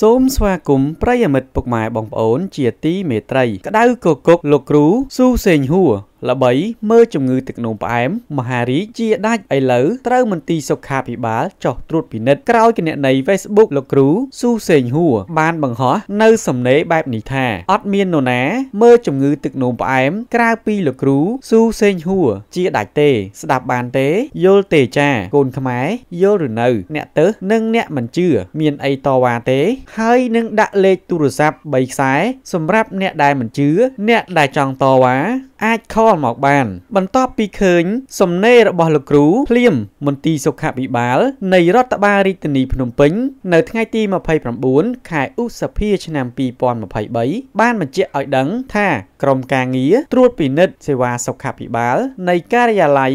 សូមស្វាគមន៍ប្រិយមិត្តពុកម៉ែបងប្អូនជាទីមេត្រីក្តៅគគុកលោកគ្រូស៊ូសេងហួរល្បីមើលជំងឺ ទឹកនោមផ្អែមមហារីកជាដាច់ឥឡូវត្រូវមន្ទីរសុខាភិបាលចោះត្រួតពិនិត្យក្រោយគណនី Facebook លោកគ្រូស៊ូសេងហួរបានបង្ហោះនៅសំណេរបែបនេះថាអត់មាននរណាមើលជំងឺទឹកនោមផ្អែម ក្រៅពីលោកគ្រូស៊ូសេងហួរ ជាដាច់ទេស្ដាប់បានទេយល់ទេចាកូនខ្មែរយល់ឬនៅ អ្នកទៅ និង អ្នកមិនជឿមានអីតវ៉ាទេ ហើយនឹងដាក់លេខទូរស័ព្ទ3ខ្សែសម្រាប់អ្នកដែលមិនជឿអ្នកដែលចង់តវ៉ាអាចខល់មកបានបន្ទាប់ពីឃើញសំណេររបស់លោកគ្រូភ្លាមមន្ទីរសុខាភិបាល នៃរដ្ឋបាលរាជធានីភ្នំពេញនៅថ្ងៃទី29ខែឧសភា ឆ្នាំ2023បានបញ្ជាក់ឲ្យដឹង ថាក្រមការងារត្រួតពិនិត្យសេវាសុខាភិបាល នៃការិយាល័យ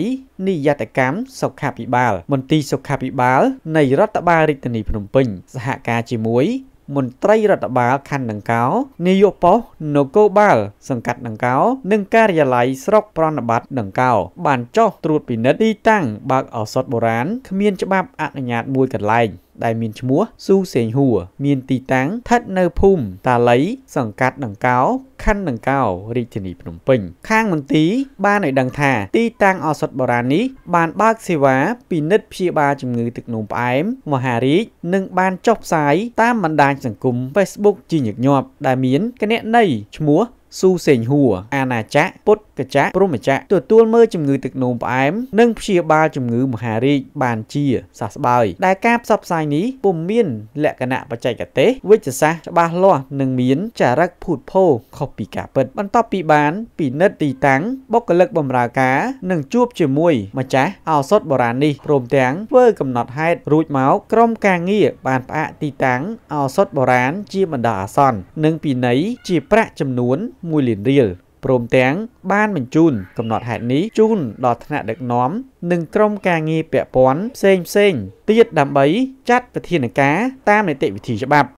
និយតកម្មសុខាភិបាលមន្ទីរសុខាភិបាល នៃរដ្ឋបាលរាជធានីភ្នំពេញសហការជាមួយមន្ត្រីរដ្ឋបាលខណ្ឌដង្កោនាយកប៉ុស្តិ៍នគរបាល សង្កាត់ដង្កោនិងការិយាល័យស្រុកប្រណិប័តដង្កោ បានចុះត្រួតពិនិត្យទីតាំងបើកឱសថបុរាណគ្មានច្បាប់អនុញ្ញាតមួយកន្លែងដែលមានឈ្មោះស៊ូសេងហួរមានទីតាំងស្ថិតនៅភូមិតាលីសង្កាត់ដង្កោខណ្ឌដង្កោរាជធានីភ្នំពេញខាងមន្ទីរបានឲ្យដឹងថាទីតាំងឱសថបុរាណនេះបានបើកសេវាពិនិត្យព្យាបាលជំងឺ ទឹកនោមផ្អែមមហារាជនិង បានចុះផ្សាយតាមបណ្ដាញសង្គម Facebook ជាញឹកញាប់ ដែលមានគណនីឈ្មោះស៊ូសេងហួរអាណាចក្រពុទ្ធកចក្រព្រហ្មចក្រទទួលមើលជំងឺ ទឹកនោមផ្អែមនិងព្យាបាលជំងឺ មហារីកបានជាសះស្បើយដែលការផ្សព្វផ្សាយនេះពុំមាន លក្ខណៈបច្ចេកទេសវិទ្យាសាស្ត្រច្បាស់លាស់និងមានចារិកភូតភរខុសពីការពិត បន្ទាប់ពីបានពិនិត្យទីតាំងបុគ្គលិកបម្រើការនិង ជួបជាមួយម្ចាស់ឱសថបុរាណនេះព្រមទាំងធ្វើកំណត់ហេតុរួចមកក្រុមការងារបានផ្អាកទីតាំងឱសថបុរាណជាបណ្ដោះអាសន្ននិងពិន័យជាប្រាក់ចំនួន1លានរៀលព្រមទាំងបានបញ្ជូនកំណត់ហេតុនេះជូនដល់ថ្នាក់ដឹកនាំនិងក្រុមការងារពាក់ព័ន្ធផ្សេងផ្សេងទៀតដើម្បីចាត់វិធានការតាមនីតិវិធីច្បាប់